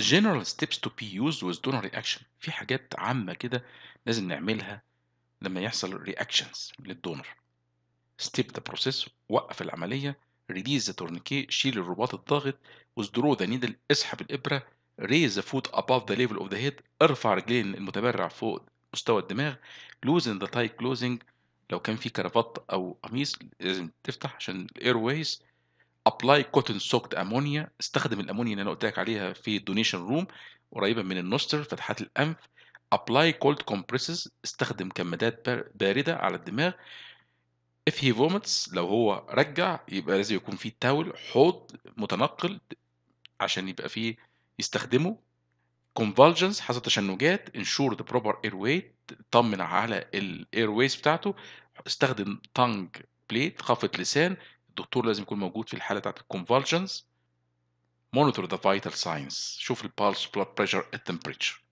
general steps to be used with donor reaction في حاجات عامة كده لازم نعملها لما يحصل reactions للدونر step the process وقف العملية release the tourniquet شيل الرباط الضاغط withdraw the needle اسحب الإبرة raise the foot above the level of the head ارفع رجلين المتبرع فوق مستوى الدماغ loosen the tight closing لو كان في كرافات أو قميص لازم تفتح عشان الاير وايز ابلاي كوتن سوكت امونيا استخدم الامونيا اللي انا قلت لك عليها في الدونيشن روم قريبه من النوستر فتحات الانف ابلاي كولد كومبريسز استخدم كمادات بارده على الدماغ if he vomits لو هو رجع يبقى لازم يكون في تاول حوض متنقل عشان يبقى فيه يستخدمه convulsions حصل تشنجات ensure the proper airway طمن على الايرويز بتاعته استخدم تانج بليت خفض لسان الدكتور لازم يكون موجود في الحاله بتاعت الكونفولجنز مونيتور ذا فايتال ساينس شوف البالس بلاد بريشر التمبريتشر